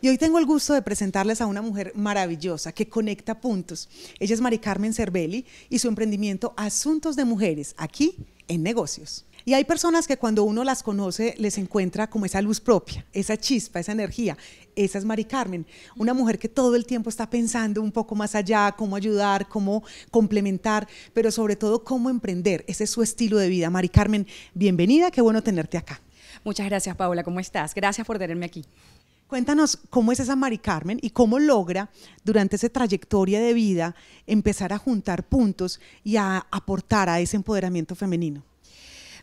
Y hoy tengo el gusto de presentarles a una mujer maravillosa que conecta puntos. Ella es Mari Carmen Cervelli y su emprendimiento Asuntos de Mujeres, aquí en Negocios. Y hay personas que cuando uno las conoce les encuentra como esa luz propia, esa chispa, esa energía. Esa es Mari Carmen, una mujer que todo el tiempo está pensando un poco más allá, cómo ayudar, cómo complementar, pero sobre todo cómo emprender. Ese es su estilo de vida. Mari Carmen, bienvenida, qué bueno tenerte acá. Muchas gracias, Paola, ¿Cómo estás? Gracias por tenerme aquí. Cuéntanos cómo es esa Mari Carmen y cómo logra durante esa trayectoria de vida empezar a juntar puntos y a aportar a ese empoderamiento femenino.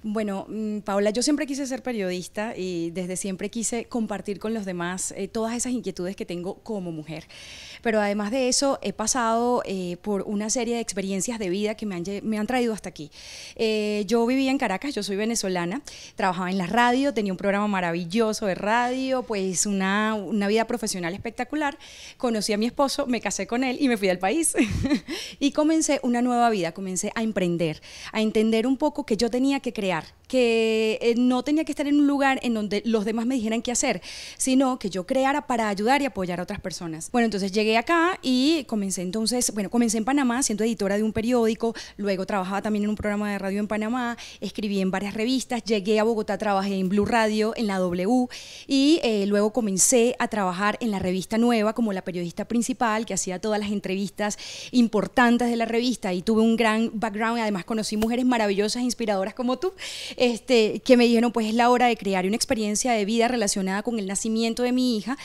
Bueno, mm, Paula, yo siempre quise ser periodista y desde siempre quise compartir con los demás eh, todas esas inquietudes que tengo como mujer. Pero además de eso, he pasado eh, por una serie de experiencias de vida que me han, traído hasta aquí. Eh, yo vivía en Caracas, yo soy venezolana, trabajaba en la radio, tenía un programa maravilloso de radio, pues una, una vida profesional espectacular. Conocí a mi esposo, me casé con él y me fui al país. y comencé una nueva vida, comencé a emprender, a entender un poco que yo tenía que crear que eh, no tenía que estar en un lugar en donde los demás me dijeran qué hacer, sino que yo creara para ayudar y apoyar a otras personas. Bueno, entonces llegué acá y comencé entonces, bueno, comencé en Panamá siendo editora de un periódico, luego trabajaba también en un programa de radio en Panamá, escribí en varias revistas, llegué a Bogotá, trabajé en Blue Radio, en la W y eh, luego comencé a trabajar en la revista nueva como la periodista principal que hacía todas las entrevistas importantes de la revista y tuve un gran background, y además conocí mujeres maravillosas, inspiradoras como tú este, que me dijeron, pues es la hora de crear una experiencia de vida relacionada con el nacimiento de mi hija.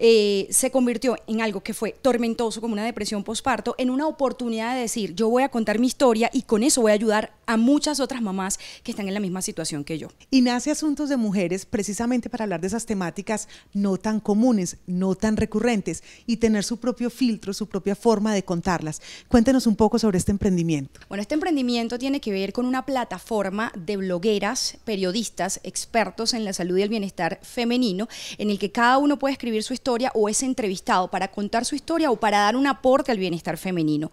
Eh, se convirtió en algo que fue tormentoso como una depresión postparto, en una oportunidad de decir, yo voy a contar mi historia y con eso voy a ayudar a muchas otras mamás que están en la misma situación que yo. Y nace Asuntos de Mujeres precisamente para hablar de esas temáticas no tan comunes, no tan recurrentes y tener su propio filtro, su propia forma de contarlas. Cuéntenos un poco sobre este emprendimiento. Bueno, este emprendimiento tiene que ver con una plataforma de blogueras, periodistas, expertos en la salud y el bienestar femenino, en el que cada uno puede escribir su historia o es entrevistado para contar su historia o para dar un aporte al bienestar femenino.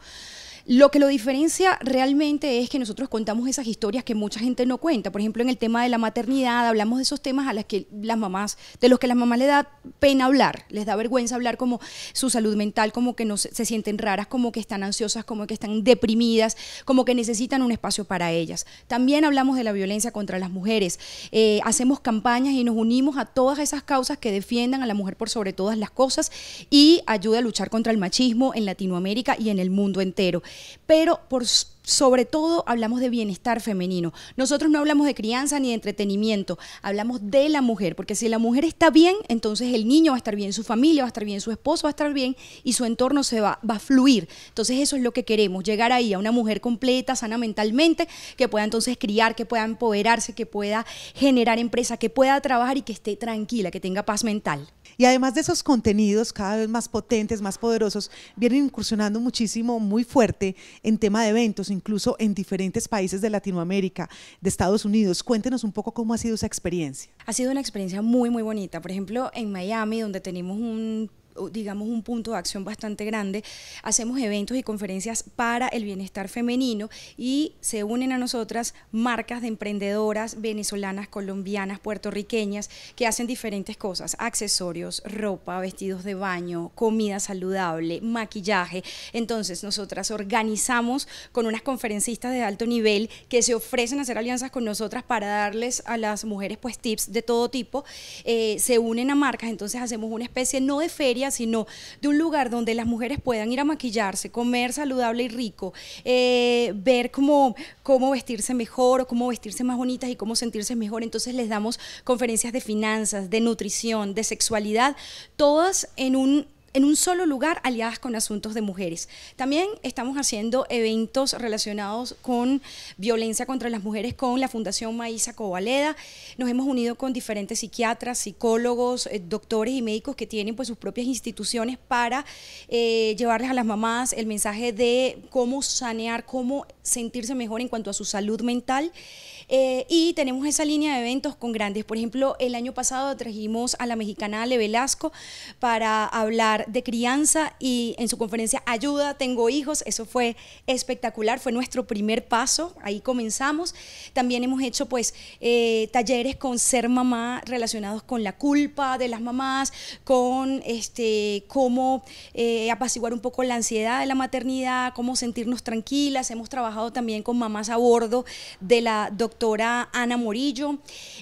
Lo que lo diferencia realmente es que nosotros contamos esas historias que mucha gente no cuenta. Por ejemplo, en el tema de la maternidad, hablamos de esos temas a las que las mamás, de los que las mamás les da pena hablar, les da vergüenza hablar como su salud mental, como que no se, sienten raras, como que están ansiosas, como que están deprimidas, como que necesitan un espacio para ellas. También hablamos de la violencia contra las mujeres. Eh, hacemos campañas y nos unimos a todas esas causas que defiendan a la mujer por sobre todas las cosas y ayuda a luchar contra el machismo en Latinoamérica y en el mundo entero pero por sobre todo hablamos de bienestar femenino. Nosotros no hablamos de crianza ni de entretenimiento, hablamos de la mujer, porque si la mujer está bien, entonces el niño va a estar bien, su familia va a estar bien, su esposo va a estar bien y su entorno se va, va a fluir. Entonces eso es lo que queremos, llegar ahí a una mujer completa, sana mentalmente, que pueda entonces criar, que pueda empoderarse, que pueda generar empresa, que pueda trabajar y que esté tranquila, que tenga paz mental. Y además de esos contenidos cada vez más potentes, más poderosos, vienen incursionando muchísimo, muy fuerte en tema de eventos, incluso en diferentes países de Latinoamérica, de Estados Unidos. Cuéntenos un poco cómo ha sido esa experiencia. Ha sido una experiencia muy, muy bonita. Por ejemplo, en Miami, donde tenemos un digamos, un punto de acción bastante grande. Hacemos eventos y conferencias para el bienestar femenino y se unen a nosotras marcas de emprendedoras venezolanas, colombianas, puertorriqueñas, que hacen diferentes cosas, accesorios, ropa, vestidos de baño, comida saludable, maquillaje. Entonces, nosotras organizamos con unas conferencistas de alto nivel que se ofrecen a hacer alianzas con nosotras para darles a las mujeres pues tips de todo tipo. Eh, se unen a marcas, entonces hacemos una especie no de feria, sino de un lugar donde las mujeres puedan ir a maquillarse, comer saludable y rico, eh, ver cómo vestirse mejor o cómo vestirse más bonitas y cómo sentirse mejor. Entonces les damos conferencias de finanzas, de nutrición, de sexualidad, todas en un en un solo lugar aliadas con asuntos de mujeres. También estamos haciendo eventos relacionados con violencia contra las mujeres con la Fundación Maísa Covaleda. Nos hemos unido con diferentes psiquiatras, psicólogos, eh, doctores y médicos que tienen pues sus propias instituciones para eh, llevarles a las mamás el mensaje de cómo sanear, cómo sentirse mejor en cuanto a su salud mental. Eh, y tenemos esa línea de eventos con grandes. Por ejemplo, el año pasado trajimos a la mexicana Ale Velasco para hablar de crianza y en su conferencia Ayuda, tengo hijos. Eso fue espectacular, fue nuestro primer paso, ahí comenzamos. También hemos hecho pues eh, talleres con ser mamá relacionados con la culpa de las mamás, con este, cómo eh, apaciguar un poco la ansiedad de la maternidad, cómo sentirnos tranquilas. Hemos trabajado también con Mamás a Bordo de la doctora Ana Morillo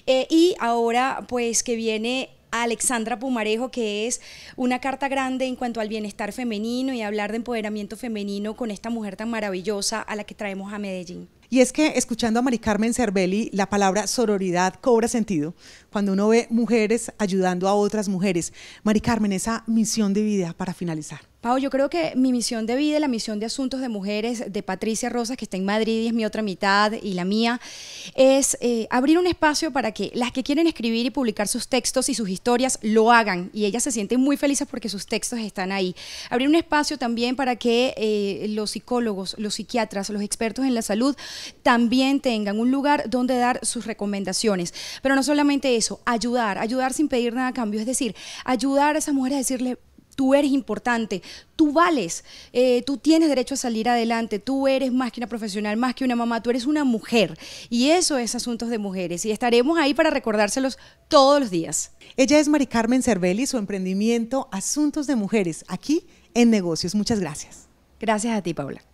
eh, y ahora pues que viene Alexandra Pumarejo, que es una carta grande en cuanto al bienestar femenino y hablar de empoderamiento femenino con esta mujer tan maravillosa a la que traemos a Medellín. Y es que escuchando a Mari Carmen Cervelli, la palabra sororidad cobra sentido, cuando uno ve mujeres ayudando a otras mujeres. Mari Carmen, esa misión de vida para finalizar. Pau, yo creo que mi misión de vida, la misión de asuntos de mujeres de Patricia Rosas, que está en Madrid y es mi otra mitad y la mía, es eh, abrir un espacio para que las que quieren escribir y publicar sus textos y sus historias lo hagan y ellas se sienten muy felices porque sus textos están ahí. Abrir un espacio también para que eh, los psicólogos, los psiquiatras, los expertos en la salud también tengan un lugar donde dar sus recomendaciones. Pero no solamente eso, eso, ayudar, ayudar sin pedir nada a cambio, es decir, ayudar a esa mujer a decirle, tú eres importante, tú vales, eh, tú tienes derecho a salir adelante, tú eres más que una profesional, más que una mamá, tú eres una mujer. Y eso es Asuntos de Mujeres. Y estaremos ahí para recordárselos todos los días. Ella es Mari Carmen Cervelli, su emprendimiento Asuntos de Mujeres, aquí en Negocios. Muchas gracias. Gracias a ti, Paula.